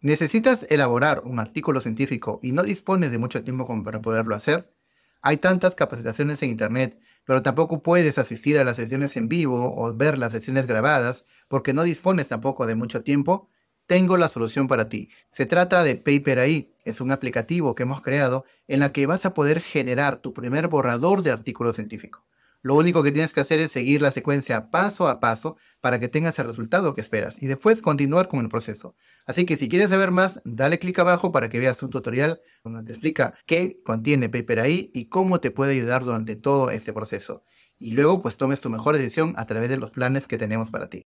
necesitas elaborar un artículo científico y no dispones de mucho tiempo para poderlo hacer, hay tantas capacitaciones en Internet, pero tampoco puedes asistir a las sesiones en vivo o ver las sesiones grabadas porque no dispones tampoco de mucho tiempo, tengo la solución para ti. Se trata de PaperAI, es un aplicativo que hemos creado en la que vas a poder generar tu primer borrador de artículo científico. Lo único que tienes que hacer es seguir la secuencia paso a paso para que tengas el resultado que esperas y después continuar con el proceso. Así que si quieres saber más, dale clic abajo para que veas un tutorial donde te explica qué contiene PaperAI y cómo te puede ayudar durante todo este proceso. Y luego pues tomes tu mejor decisión a través de los planes que tenemos para ti.